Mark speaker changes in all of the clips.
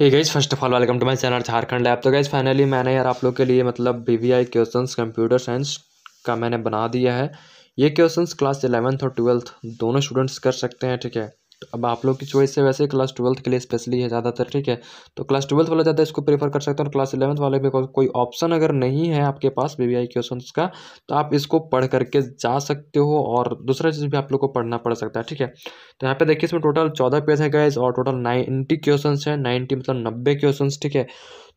Speaker 1: Hey guys first of all welcome to my channel Jharkhand lab तो guys finally मैंने यार आप लोग के लिए मतलब B V I question computer science का मैंने बना दिया है ये क्वेश्चन क्लास इलेवंथ और ट्वेल्थ दोनों स्टूडेंट्स कर सकते हैं ठीक है अब आप लोग की चॉइस है वैसे क्लास ट्वेल्थ के लिए स्पेशली है ज़्यादातर ठीक है तो क्लास ट्वेल्थ वाला ज़्यादा इसको प्रेफर कर सकते हैं और क्लास इलेवंथ वाले में कोई ऑप्शन अगर नहीं है आपके पास बी वी क्वेश्चन का तो आप इसको पढ़ करके जा सकते हो और दूसरा चीज़ भी आप लोग को पढ़ना पड़ सकता है ठीक है तो यहाँ पे देखिए इसमें टोटल चौदह पेज है गए और टोटल नाइन्टी क्वेश्चन है नाइन्टी मतलब नब्बे क्वेश्चन ठीक है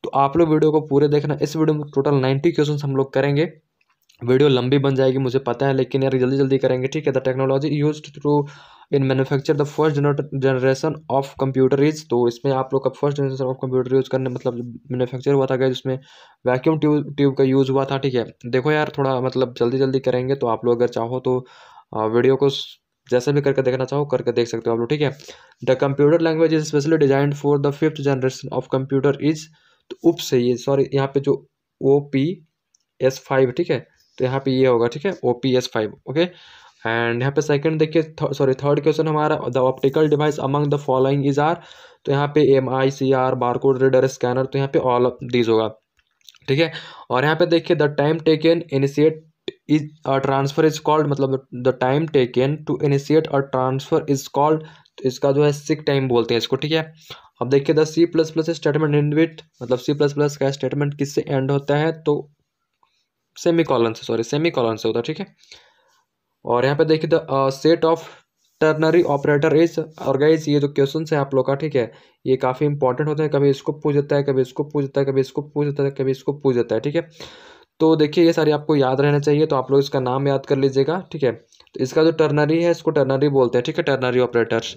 Speaker 1: तो आप लोग वीडियो को पूरे देखना इस वीडियो में टोटल नाइन्टी क्वेश्चन हम लोग करेंगे वीडियो लंबी बन जाएगी मुझे पता है लेकिन यार जल्दी जल्दी करेंगे ठीक है the technology use through in manufacture the first generation of computer is तो इसमें आप लोग का first generation of computer use करने मतलब मैनुफैक्चर हुआ था गया जिसमें वैक्यूम ट्यूब ट्यूब का यूज़ हुआ था ठीक है देखो यार थोड़ा मतलब जल्दी जल्दी करेंगे तो आप लोग अगर चाहो तो वीडियो को जैसे भी करके देखना चाहो करके देख सकते हो आप लोग ठीक है the computer language is specially design for the fifth generation of computer is तो उप से ये सॉरी यहाँ पे जो ओ पी एस फाइव ठीक है तो यहाँ पे ये होगा ठीक है O P S five okay and यहाँ पे सेकंड देखिए सॉरी थर्ड क्वेश्चन हमारा the optical device among the following is are तो यहाँ पे M I C R barcode reader scanner तो यहाँ पे ऑल ऑफ दीज होगा ठीक है और यहाँ पे देखिए the time taken initiate is a transfer is called मतलब the time taken to initiate a transfer is called तो इसका जो है सिक टाइम बोलते हैं इसको ठीक है अब देखिए the C plus plus statement in with मतलब सी प्लस प्लस का स्टेटमेंट किससे एंड होता है तो सेमी कॉलन से सॉरी सेमी कॉलन से होता है ठीक है और यहाँ पे देखिए the set of ternary operator is और गाइज ये जो क्वेश्चन है आप लोग का ठीक है ये काफ़ी इंपॉर्टेंट होता है कभी इसको पूछ देता है कभी इसको पूछ देता है कभी इसको पूछ देता है कभी इसको पूछ देता है ठीक है तो देखिए ये सारे आपको याद रहना चाहिए तो आप लोग इसका नाम याद कर लीजिएगा ठीक है तो इसका जो टर्नरी है इसको टर्नरी बोलते हैं ठीक है टर्नरी ऑपरेटर्स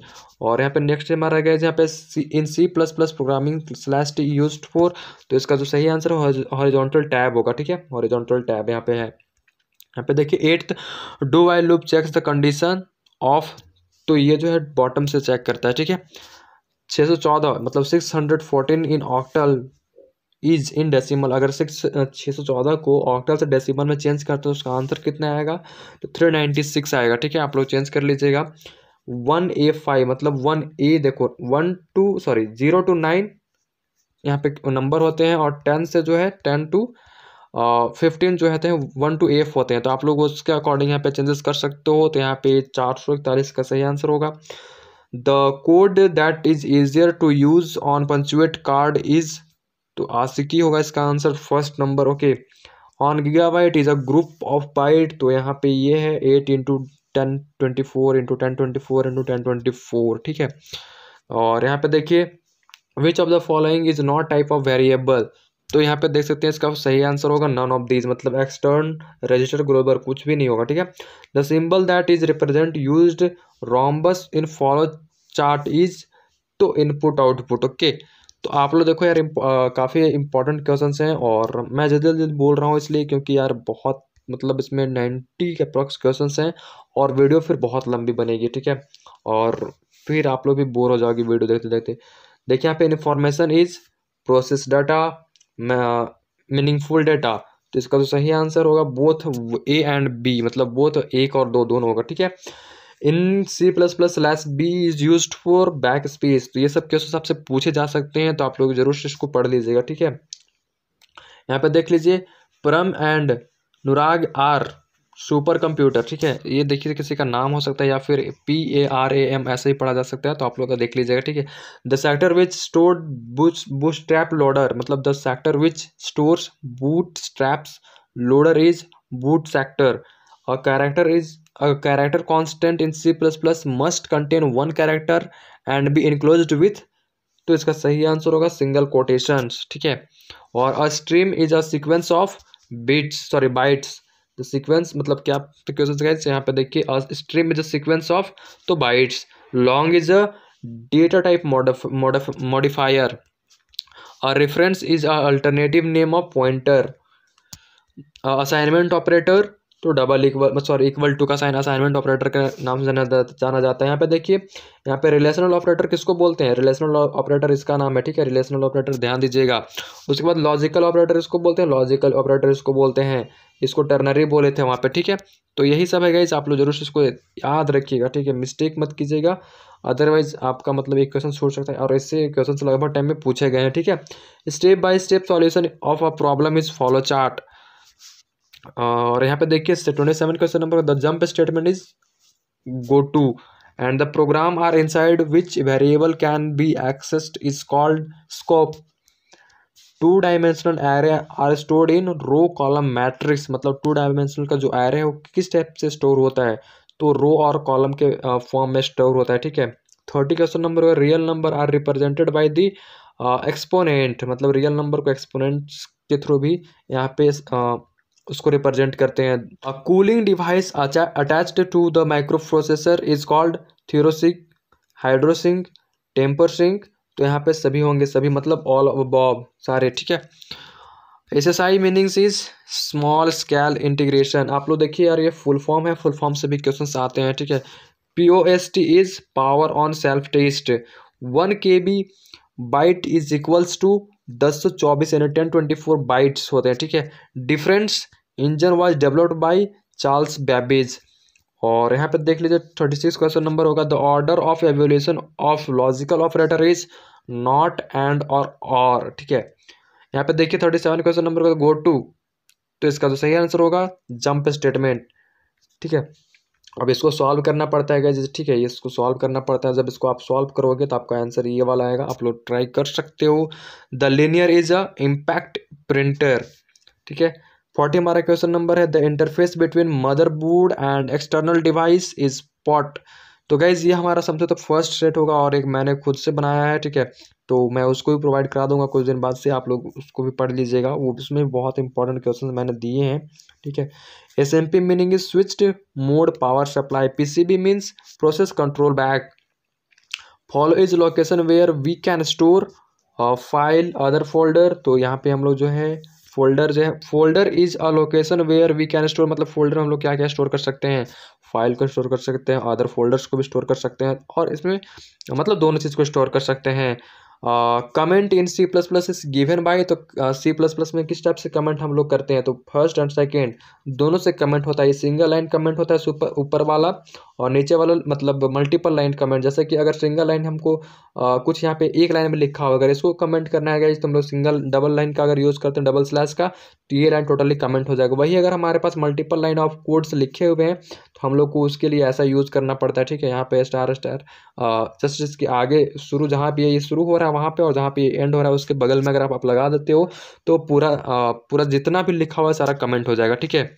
Speaker 1: और यहाँ पे नेक्स्ट हमारा गया जहाँ पे C in C plus plus programming slash T use for तो इसका जो सही आंसर है हॉरिजॉन्टल टैब होगा ठीक है हॉरिजॉन्टल टैब यहाँ पे है यहाँ पे देखिए eighth do I loop checks the condition of तो ये जो है बॉटम से चेक करता है ठीक है छः सौ चौदह मतलब six hundred fourteen in octal is in decimal अगर सिक्स छः सौ चौदह को ऑक्टल से डेसिमल में चेंज करते हो उसका आंसर कितना आएगा तो थ्री नाइन्टी सिक्स आएगा ठीक है आप लोग चेंज कर लीजिएगा वन ए फाइव मतलब वन ए देखो one two sorry zero two nine यहाँ पे नंबर होते हैं और टेन से जो है टेन टू फिफ्टीन जो है वन टू एफ होते हैं तो आप लोग उसके अकॉर्डिंग यहाँ पे चेंजेस कर सकते हो तो यहाँ पे चार सौ इकतालीस का सही आंसर होगा the code that is easier to use on punched card is तो की होगा इसका answer first number okay on gigabyte is a group of byte तो यहाँ पे ये है eight into ten twenty four into ten twenty four into ten twenty four ठीक है और यहाँ पे देखिए which of the following is not type of variable तो यहाँ पे देख सकते हैं इसका सही आंसर होगा नन ऑफ दीज मतलब एक्सटर्न रजिस्टर ग्लोबर कुछ भी नहीं होगा ठीक है the symbol that is represent use rhombus in follow chart is तो इनपुट आउटपुट ओके okay? तो आप लोग देखो यार काफ़ी इंपॉर्टेंट क्वेश्चन हैं और मैं जल्दी जल्दी बोल रहा हूँ इसलिए क्योंकि यार बहुत मतलब इसमें नाइन्टी के अप्रॉक्स क्वेश्चन हैं और वीडियो फिर बहुत लंबी बनेगी ठीक है और फिर आप लोग भी बोर हो जाओगे वीडियो देखते देखते देखिए यहाँ पे information is process data meaningful data तो इसका जो सही आंसर होगा बोथ ए एंड बी मतलब बोथ एक और दो दोनों होगा ठीक है in C plus plus slash B is use for back space तो ये सब क्वेश्चन आपसे पूछे जा सकते हैं तो आप लोग जरूर से इसको पढ़ लीजिएगा ठीक है यहाँ पे देख लीजिए Param and Anurag are super computer ठीक है ये देखिए किसी का नाम हो सकता है या फिर P A R A M ऐसे ही पढ़ा जा सकता है तो आप लोग का देख लीजिएगा ठीक है the sector which store boot bootstrap loader मतलब the sector which stores bootstraps loader is boot sector a character is a character constant in c++ must contain one character and be enclosed with तो इसका सही answer होगा single quotation ठीक है और a stream is a sequence of beats sorry bytes the sequence मतलब क्या तो क्वेश्चन यहाँ पे देखिए a stream is a sequence of तो bytes long is a data type modifier a reference is a alternative name of pointer assignment operator तो double equal sorry equal to का sign assignment operator के नाम से जाना जाता है यहाँ पे देखिए यहाँ पे रिलेशनल ऑपरेटर किसको बोलते हैं रिलेशनल ऑपरेटर इसका नाम है ठीक है रिलेशनल ऑपरेटर ध्यान दीजिएगा उसके बाद लॉजिकल ऑपरेटर इसको बोलते हैं लॉजिकल ऑपरेटर इसको बोलते हैं इसको टर्नरी बोले थे वहाँ पे ठीक है तो यही सब है गाइज आप लोग जरूर इसको याद रखिएगा ठीक है मिस्टेक मत कीजिएगा अदरवाइज आपका मतलब एक क्वेश्चन छूट सकता है और इससे क्वेश्चन लगभग टाइम में पूछे गए हैं ठीक है step by step solution of a problem is follow chart और यहाँ पे देखिए twenty seven question number the jump statement is go to end the program are inside which variable can be accessed is called scope two dimensional array are stored in row column matrix मतलब two dimensional का जो array है वो किस type से store होता है तो रो और कॉलम के फॉर्म में स्टोर होता है ठीक है थर्टी क्वेश्चन नंबर है real number are represented by the exponent मतलब रियल नंबर को एक्सपोनेंट्स के थ्रू भी यहाँ पे uh, उसको रिप्रेजेंट करते हैं a cooling device attached to the micro processor is called थीरोसिक हाइड्रोसिंक टेम्पर सिंक तो यहाँ पे सभी होंगे सभी मतलब ऑल बॉब सारे ठीक है S S I meanings is small scale integration आप लोग देखिए यार ये फुल फॉर्म है फुल फॉर्म से भी क्वेश्चन आते हैं ठीक है P O S T is power on self test one K B byte is equals to दस सौ चौबीस यानी टेन ट्वेंटी फोर बाइट्स होते हैं ठीक है difference engine was developed by Charles Babbage और यहाँ पे देख लीजिए थर्टी सिक्स क्वेश्चन नंबर होगा the order of evolution of logical operator is not and और और ठीक है यहाँ पे देखिए थर्टी सेवन क्वेश्चन नंबर होगा गो टू तो इसका जो सही आंसर होगा जंप स्टेटमेंट ठीक है अब इसको सॉल्व करना पड़ता है जैसे ठीक है ये इसको सॉल्व करना पड़ता है जब इसको आप सॉल्व करोगे तो आपका आंसर ये वाला आएगा आप लोग ट्राई कर सकते हो the linear is a impact printer ठीक है फोर्टी हमारा क्वेश्चन नंबर है the interface between motherboard and external device is port तो गाइज ये हमारा सबसे तो फर्स्ट सेट होगा और एक मैंने खुद से बनाया है ठीक है तो मैं उसको भी प्रोवाइड करा दूंगा कुछ दिन बाद से आप लोग उसको भी पढ़ लीजिएगा वो उसमें बहुत इंपॉर्टेंट क्वेश्चन मैंने दिए हैं ठीक है S M P meaning is switched mode power supply P C B means process control block folder is location where we can store file other folder तो यहाँ पे हम लोग जो है फोल्डर जो है folder is a location where we can store मतलब फोल्डर हम लोग क्या क्या स्टोर कर सकते हैं फाइल को स्टोर कर सकते हैं अदर फोल्डर्स को भी स्टोर कर सकते हैं और इसमें मतलब दोनों चीज़ को स्टोर कर सकते हैं comment in C plus plus is given by तो सी प्लस प्लस में किस टाइप से कमेंट हम लोग करते हैं तो फर्स्ट एंड सेकेंड दोनों से कमेंट होता है सिंगल लाइन कमेंट होता है ऊपर वाला और नीचे वाला मतलब मल्टीपल लाइन कमेंट जैसे कि अगर सिंगल लाइन हमको आ, कुछ यहाँ पे एक लाइन में लिखा हो अगर इसको कमेंट करना है तो हम लोग सिंगल डबल लाइन का अगर यूज़ करते हैं डबल स्लैश का तो ये लाइन टोटली कमेंट हो जाएगा वही अगर हमारे पास मल्टीपल लाइन ऑफ कोड्स लिखे हुए हैं तो हम लोग को उसके लिए ऐसा यूज़ करना पड़ता है ठीक है यहाँ पे स्टार स्टार जस्ट इसके आगे शुरू जहाँ पे ये शुरू हो रहा है वहाँ पे और जहाँ पे एंड हो रहा है उसके बगल में अगर आप लगा देते हो तो पूरा पूरा जितना भी लिखा हुआ है सारा कमेंट हो जाएगा ठीक है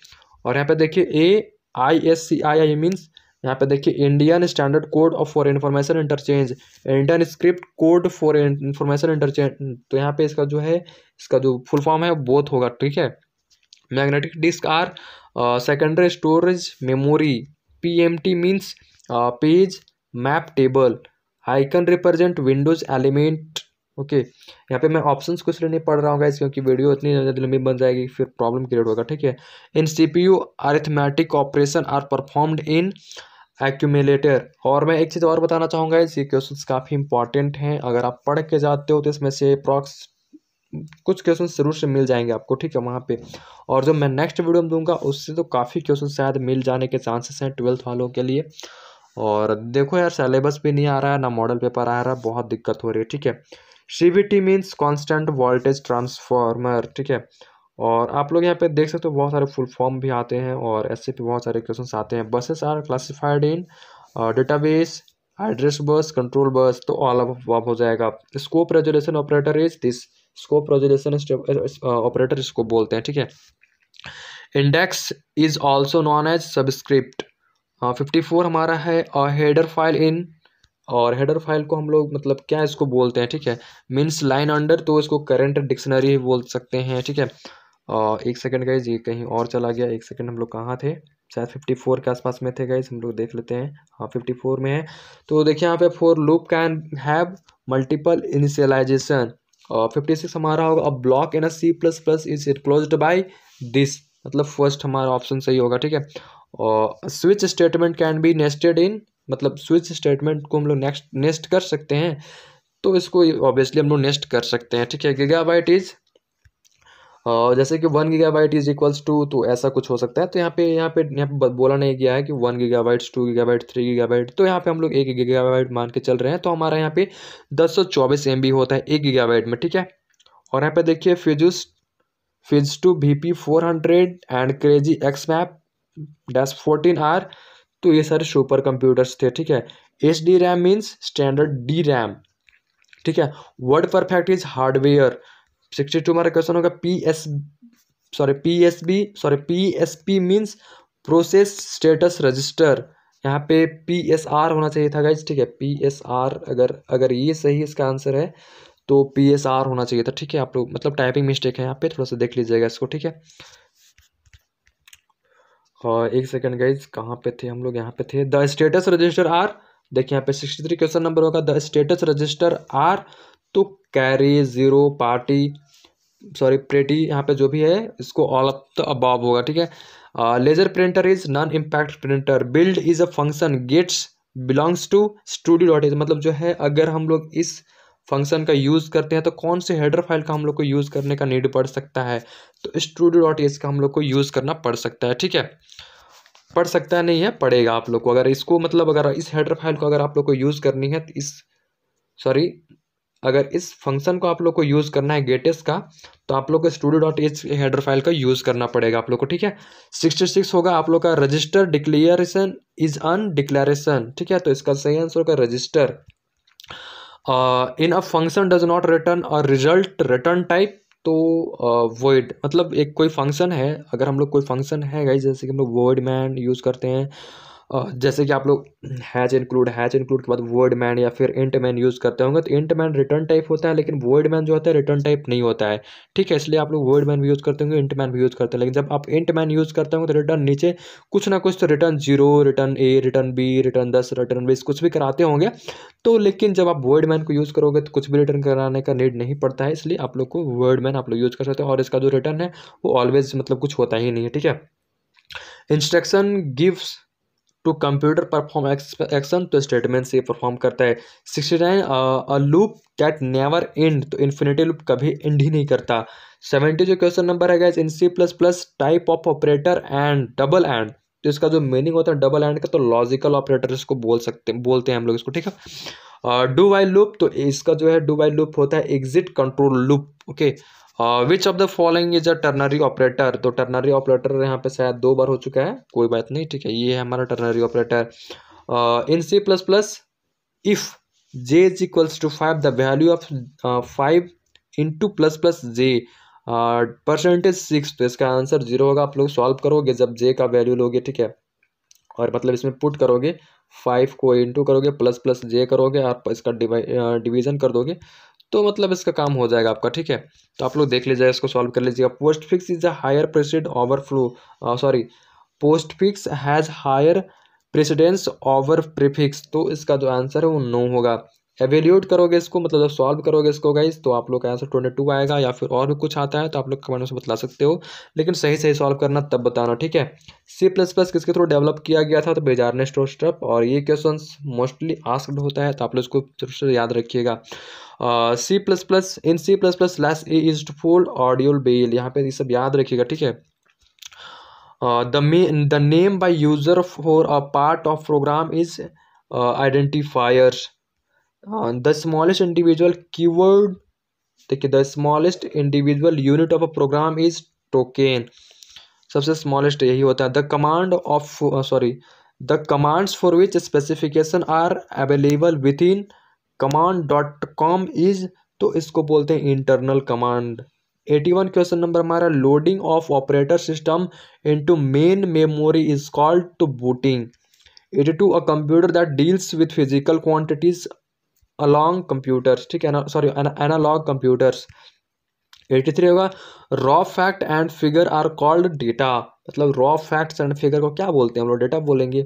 Speaker 1: और यहाँ पे देखिए ए I S C I I means यहाँ पे देखिए Indian standard code of for information interchange Indian script code for information interchange तो यहाँ पे इसका जो है इसका जो फुल फॉर्म है बोथ होगा ठीक है magnetic disk are secondary storage memory P M T means page map table icon represent windows element okay यहाँ पे मैं ऑप्शंस कुछ लेने पड़ रहा हूँ क्योंकि वीडियो इतनी ज़्यादा लंबी बन जाएगी फिर प्रॉब्लम क्रिएट होगा ठीक है in C P U arithmetic operation are performed in accumulator और मैं एक चीज़ और बताना चाहूँगा ये क्वेश्चन काफ़ी इंपॉर्टेंट हैं अगर आप पढ़ के जाते हो तो इसमें से प्रॉक्स कुछ क्वेश्चन जरूर से मिल जाएंगे आपको ठीक है वहाँ पे और जो मैं नेक्स्ट वीडियो में दूंगा उससे तो काफ़ी क्वेश्चन शायद मिल जाने के चांसेस हैं ट्वेल्थ वालों के लिए और देखो यार सेलेबस भी नहीं आ रहा है ना मॉडल पेपर आ रहा है बहुत दिक्कत हो रही है ठीक है C means constant voltage transformer ठीक है और आप लोग यहाँ पे देख सकते हो बहुत सारे फुल फॉर्म भी आते हैं और ऐसे भी बहुत सारे क्वेश्चन आते हैं buses are classified in database address bus control bus तो ऑल ऑफ हो जाएगा scope resolution operator is this scope resolution operator इसको बोलते हैं ठीक है index is also known as subscript fifty four हमारा है और हेडर फाइल इन और हेडर फाइल को हम लोग मतलब क्या इसको बोलते हैं ठीक है मीन्स लाइन अंडर तो इसको करेंट डिक्शनरी बोल सकते हैं ठीक है और एक सेकंड गए ये कहीं और चला गया एक सेकंड हम लोग कहाँ थे शायद 54 के आसपास में थे गए हम लोग देख लेते हैं हाँ 54 में है तो देखिए यहाँ पे for loop can have multiple initialization और 56 हमारा होगा अब block in C plus plus is it close by this मतलब फर्स्ट हमारा ऑप्शन सही होगा ठीक है और switch statement can be nested in मतलब स्विच स्टेटमेंट को हम लोग नेक्स्ट नेस्ट कर सकते हैं तो इसको ऑब्वियसली हम लोग नेस्ट कर सकते हैं ठीक है गिगाबाइट इज़ हाँ, जैसे कि one gigabyte is equals to तो ऐसा कुछ हो सकता है तो यहाँ पे यहाँ पे यहाँ पे बोला नहीं गया है कि one gigabytes two gigabyte three gigabyte तो यहाँ पे हम लोग एक गीगा बाइट मान के चल रहे हैं तो हमारा यहाँ पे दस सौ चौबीस एम बी होता है एक गीगा बाइट में ठीक है और यहाँ पे देखिए Fujitsu's fizz to V P four hundred and Cray's X map dash fourteen R तो ये सारे सुपर कंप्यूटर्स थे ठीक है H D RAM means standard D RAM ठीक है word perfect is hardware sixty two हमारा क्वेश्चन होगा P S sorry P S B sorry P S P means process status register यहाँ पे पी एस आर होना चाहिए था guys ठीक है पी एस आर अगर अगर ये सही इसका आंसर है तो पी एस आर होना चाहिए था ठीक है आप लोग मतलब टाइपिंग मिस्टेक है यहाँ पे थोड़ा सा देख लीजिएगा इसको ठीक है और हाँ, एक सेकंड गाइज कहाँ पे थे हम लोग यहाँ पे थे द स्टेटस रजिस्टर आर देखिए यहाँ पे सिक्सटी थ्री क्वेश्चन नंबर होगा द स्टेटस रजिस्टर आर तो carry zero party sorry pretty यहाँ पे जो भी है इसको ऑल अप तो अबाव होगा ठीक है laser printer is non impact printer build is a function gets belongs to studio dot is मतलब जो है अगर हम लोग इस फंक्शन का यूज़ करते हैं तो कौन से हेडर फाइल का हम लोग को यूज़ करने का नीड पड़ सकता है तो स्टूडियो डॉट एज का हम लोग को यूज़ करना पड़ सकता है ठीक है पढ़ सकता है नहीं है पड़ेगा आप लोग को अगर इसको मतलब अगर इस हेडर फाइल को अगर आप लोग को यूज़ करनी है तो इस सॉरी अगर इस फंक्शन को आप लोग को यूज़ करना है गेटेस का तो आप लोग को studio dot H header file का यूज़ करना पड़ेगा आप लोग को ठीक है सिक्सटी सिक्स होगा आप लोग का register declaration is un declaration ठीक है तो इसका सही आंसर होगा register in a function does not return a result return type तो वॉइड uh, मतलब एक कोई फंक्शन है अगर हम लोग कोई फंक्शन है गाइज जैसे कि हम लोग वॉइड मैन यूज़ करते हैं जैसे कि आप लोग हैज इंक्लूड हैज इंक्लूड के बाद वर्ड मैन या फिर इंट मैन यूज़ करते होंगे तो इंट मैन रिटर्न टाइप होता है लेकिन वर्ड मैन जो होता है रिटर्न टाइप नहीं होता है ठीक है इसलिए आप लोग वर्ड मैन भी यूज़ करते होंगे इंट मैन भी यूज़ करते हैं लेकिन जब आप इंट मैन यूज़ करते होंगे तो रिटर्न नीचे कुछ ना कुछ तो return zero return A return B return दस रिटर्न बीस कुछ भी कराते होंगे तो लेकिन जब आप वर्ड मैन को यूज़ करोगे तो कुछ भी रिटर्न कराने का नीड नहीं पड़ता है इसलिए आप लोग को वर्ड मैन आप लोग यूज़ कर सकते हो और इसका जो रिटर्न है वो ऑलवेज मतलब कुछ होता ही नहीं है ठीक है instruction gives to computer perform action तो स्टेटमेंट से परफॉर्म करता है sixty nine a loop cat never end तो इन्फिनेटी लूप कभी एंड ही नहीं करता सेवेंटी जो क्वेश्चन नंबर है in C plus plus type of operator and double and तो इसका जो मीनिंग होता है डबल एंड का तो लॉजिकल ऑपरेटर इसको बोल सकते बोलते हैं हम लोग इसको ठीक है डू वाई लूप तो इसका जो है डू वाई लूप होता है exit control loop okay okay? Which of the following is a ternary operator तो टर्नरी ऑपरेटर यहाँ पे शायद दो बार हो चुका है कोई बात नहीं ठीक है ये है हमारा ternary operator in C plus plus if J is equals to five the value of five into plus plus J percentage six तो इसका आंसर जीरो होगा आप लोग सॉल्व करोगे जब जे का वैल्यू लोगे ठीक है और मतलब इसमें पुट करोगे फाइव को इंटू करोगे प्लस प्लस जे करोगे आप इसका डिवीजन uh, कर दोगे तो मतलब इसका काम हो जाएगा आपका ठीक है तो आप लोग देख लीजिएगा इसको सॉल्व कर लीजिएगा postfix is a higher precede overflow sorry postfix has higher precedence over prefix तो इसका जो आंसर है वो नो होगा एवेल्यूट करोगे इसको मतलब जब सॉल्व करोगे इसको गाइज तो आप लोग का आंसर ट्वेंटी टू आएगा या फिर और भी कुछ आता है तो आप लोग कमेंट में बता सकते हो लेकिन सही सही सॉल्व करना तब बताना ठीक है सी प्लस प्लस किसके थ्रू डेवलप किया गया था तो बेजार ने स्टोस्ट्रप और ये क्वेश्चन मोस्टली आस्कड होता है तो आप लोग इसको याद रखिएगा C plus plus in C plus plus less A is full audial bell यहाँ पे ये सब याद रखिएगा ठीक है the may the name by user for a part of program is identifier smallest individual की वर्ड देखिए the smallest individual unit of a program is token सबसे स्मॉलेस्ट यही होता है the command of sorry the commands for which specification are available with in command dot com is तो इसको बोलते हैं internal command eighty one question number हमारा loading of operator system into main memory is called to booting eighty two a computer that deals with physical quantities along computers ठीक है ना sorry analog computers eighty three होगा raw fact and figure are called data मतलब raw facts and figure को क्या बोलते हैं हम लोग डेटा बोलेंगे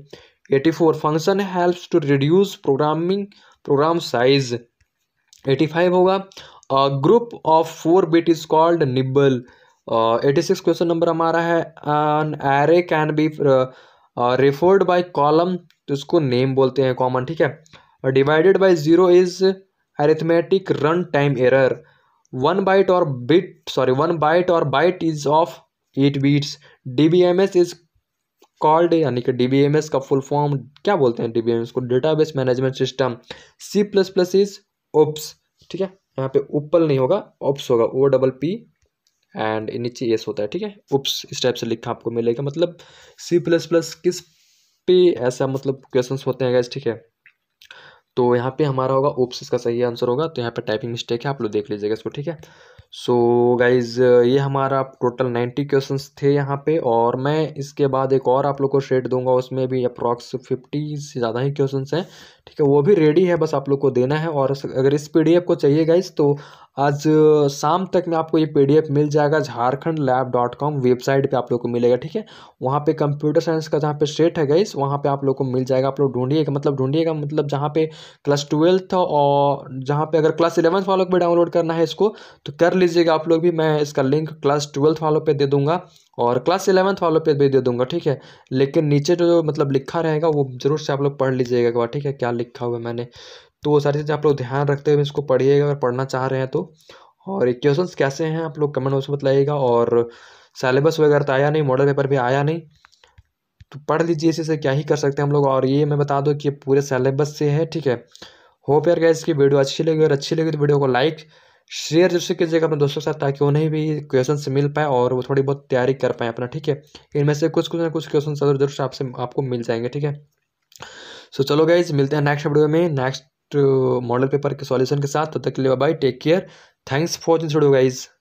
Speaker 1: eighty four function helps to reduce programming program size eighty five होगा group of four bit is called nibble eighty six question number हमारा है an array can be referred by column तो इसको नेम बोलते हैं common ठीक है और divided by zero is run time error one byte और बिट सॉरी वन बाइट और byte is of eight bits D B M S is called यानी कि डी बी एम एस का फुल फॉर्म क्या बोलते हैं डी बी एम एस को database management system C plus plus is oops ठीक है यहाँ पे ओपल नहीं होगा ओप्स होगा ओ डबल पी एंड नीचे एस होता है ठीक है ओप्स इस टाइप से लिखा आपको मिलेगा मतलब सी प्लस प्लस किस पे ऐसा मतलब क्वेश्चन होते हैं गैस ठीक है तो यहाँ पे हमारा होगा ओप्स का सही आंसर होगा तो यहाँ पे टाइपिंग मिस्टेक है आप लोग देख लीजिएगा इसको ठीक है सो so, गाइज ये हमारा टोटल नाइन्टी क्वेश्चंस थे यहाँ पे और मैं इसके बाद एक और आप लोग को शेड दूंगा उसमें भी अप्रॉक्स फिफ्टी से ज़्यादा ही क्वेश्चंस हैं ठीक है वो भी रेडी है बस आप लोग को देना है और अगर इस पी को चाहिए गाइस तो आज शाम तक में आपको ये पी मिल जाएगा Jharkhand lab dot com website पर आप लोग को मिलेगा ठीक है वहाँ पे कंप्यूटर साइंस का जहाँ पे सेट है गाइस वहाँ पे आप लोग को मिल जाएगा आप लोग ढूंढिएगा मतलब ढूंढिएगा मतलब जहाँ पे क्लास ट्वेल्थ और जहाँ पे अगर क्लास इलेवंथ वालों को भी डाउनलोड करना है इसको तो कर लीजिएगा आप लोग भी मैं इसका लिंक क्लास ट्वेल्थ वालों पर दे दूँगा और क्लास इलेवंथ वालों पे भी दे दूंगा ठीक है लेकिन नीचे जो मतलब लिखा रहेगा वो ज़रूर से आप लोग पढ़ लीजिएगा ठीक है क्या लिखा हुआ है मैंने तो वो सारी चीज़ें आप लोग ध्यान रखते हुए इसको पढ़िएगा अगर पढ़ना चाह रहे हैं तो और क्वेश्चन कैसे हैं आप लोग कमेंट बॉक्स में बताइएगा और सिलेबस वगैरह तो आया नहीं मॉडल पेपर भी आया नहीं तो पढ़ लीजिए इसी से क्या ही कर सकते हैं हम लोग और ये मैं बता दूँ कि पूरे सिलेबस से है ठीक है होप यार गैस की वीडियो अच्छी लगी और अच्छी लगी तो वीडियो को लाइक शेयर जरूर कीजिएगा अपने दोस्तों के साथ ताकि उन्हें भी क्वेश्चन मिल पाए और वो थोड़ी बहुत तैयारी कर पाए अपना ठीक है इनमें से कुछ कुछ ना कुछ क्वेश्चन जरूर जरूर आपसे आपको मिल जाएंगे ठीक है सो चलो गाइज मिलते हैं नेक्स्ट वीडियो में नेक्स्ट मॉडल पेपर के सॉल्यूशन के साथ तब तो तक के लिए bye take care thanks for watching video guys